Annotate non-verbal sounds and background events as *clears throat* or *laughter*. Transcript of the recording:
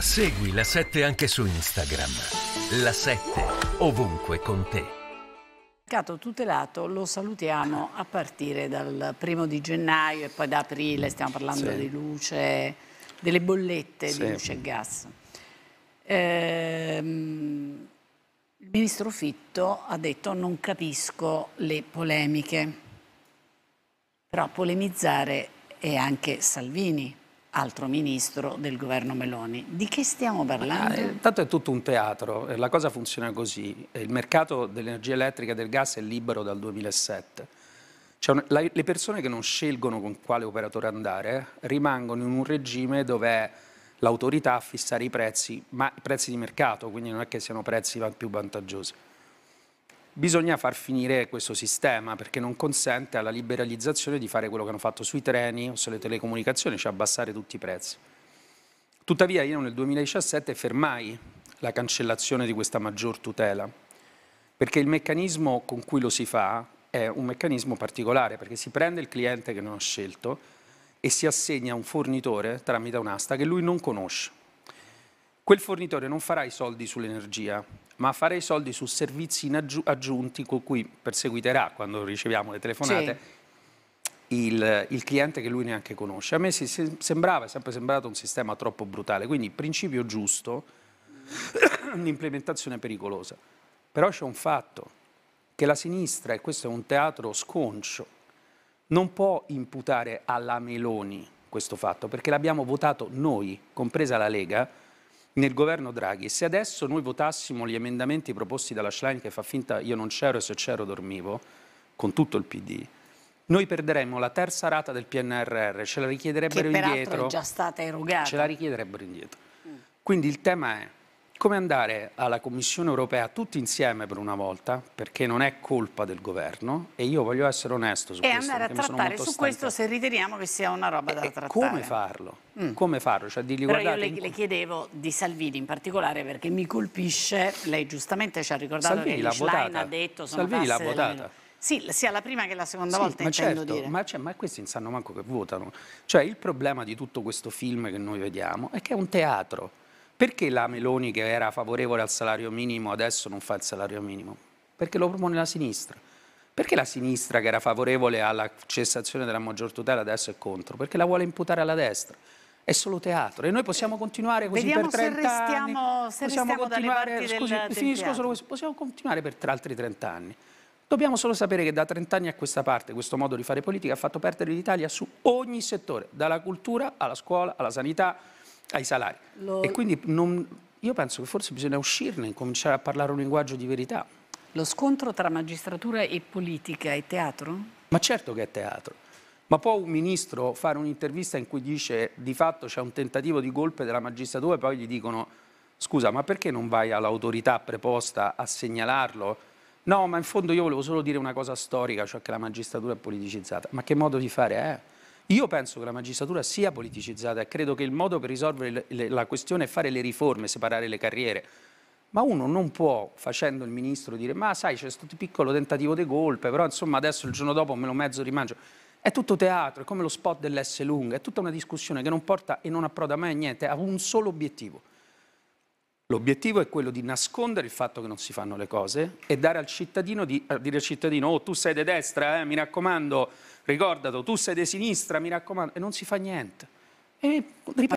Segui la 7 anche su Instagram. La 7 ovunque con te. Mercato tutelato lo salutiamo a partire dal primo di gennaio e poi da aprile, stiamo parlando sì. di luce, delle bollette sì. di luce e gas. Ehm, il ministro Fitto ha detto non capisco le polemiche, però polemizzare è anche Salvini altro ministro del governo Meloni. Di che stiamo parlando? Ah, tanto è tutto un teatro, eh, la cosa funziona così, eh, il mercato dell'energia elettrica e del gas è libero dal 2007, cioè, la, le persone che non scelgono con quale operatore andare eh, rimangono in un regime dove l'autorità a fissare i prezzi, ma i prezzi di mercato, quindi non è che siano prezzi più vantaggiosi. Bisogna far finire questo sistema perché non consente alla liberalizzazione di fare quello che hanno fatto sui treni o sulle telecomunicazioni, cioè abbassare tutti i prezzi. Tuttavia io nel 2017 fermai la cancellazione di questa maggior tutela, perché il meccanismo con cui lo si fa è un meccanismo particolare, perché si prende il cliente che non ha scelto e si assegna a un fornitore tramite un'asta che lui non conosce. Quel fornitore non farà i soldi sull'energia, ma a fare i soldi su servizi aggiunti con cui perseguiterà quando riceviamo le telefonate. Sì. Il, il, cliente che lui neanche conosce. A me si, sembrava, è sempre sembrato un sistema troppo brutale, quindi principio giusto, *clears throat* un'implementazione pericolosa. Però c'è un fatto, che la sinistra, e questo è un teatro sconcio, non può imputare alla Meloni questo fatto, perché l'abbiamo votato noi, compresa la Lega, nel governo Draghi. Se adesso noi votassimo gli emendamenti proposti dalla Schlein che fa finta io non c'ero e se c'ero dormivo, con tutto il PD, noi perderemmo la terza rata del PNRR, ce la richiederebbero che indietro. Che è già stata erogata. Ce la richiederebbero indietro. Quindi il tema è come andare alla Commissione europea tutti insieme per una volta, perché non è colpa del governo e io voglio essere onesto su e questo. E andare a trattare su questo se riteniamo che sia una roba da e trattare. Come farlo? Mm. Come farlo? Cioè, dirgli, Però io le, in... le, chiedevo di Salvini in particolare perché mi colpisce, lei giustamente ci ha ricordato Salvini che Schlein ha detto sono Salvini l'ha votata. Sì, sia la prima che la seconda sì, volta ma intendo certo, dire. Ma, cioè, ma questi non sanno manco che votano. Cioè il problema di tutto questo film che noi vediamo è che è un teatro perché la Meloni che era favorevole al salario minimo adesso non fa il salario minimo? Perché lo propone la sinistra. Perché la sinistra che era favorevole alla cessazione della maggior tutela adesso è contro? Perché la vuole imputare alla destra è solo teatro e noi possiamo continuare così Vediamo per 30 restiamo, anni. possiamo continuare, scusi, del, finisco del solo questo, possiamo continuare per altri 30 anni. Dobbiamo solo sapere che da 30 anni a questa parte questo modo di fare politica ha fatto perdere l'Italia su ogni settore, dalla cultura alla scuola, alla sanità, ai salari. Lo... E quindi non, io penso che forse bisogna uscirne e cominciare a parlare un linguaggio di verità. Lo scontro tra magistratura e politica è teatro? Ma certo che è teatro. Ma può un ministro fare un'intervista in cui dice di fatto c'è un tentativo di golpe della magistratura e poi gli dicono scusa ma perché non vai all'autorità preposta a segnalarlo? No, ma in fondo io volevo solo dire una cosa storica, cioè che la magistratura è politicizzata. Ma che modo di fare è? Eh? Io penso che la magistratura sia politicizzata e credo che il modo per risolvere la questione è fare le riforme, separare le carriere. Ma uno non può, facendo il ministro, dire ma sai c'è stato un piccolo tentativo di colpe, però insomma adesso il giorno dopo me lo mezzo rimangio. È tutto teatro, è come lo spot dell'S lunga, è tutta una discussione che non porta e non approda mai a niente, ha un solo obiettivo, L'obiettivo è quello di nascondere il fatto che non si fanno le cose e dare al cittadino di, eh, dire al cittadino oh tu sei di destra, eh, mi raccomando, ricordato, tu sei di sinistra, mi raccomando, e non si fa niente. E,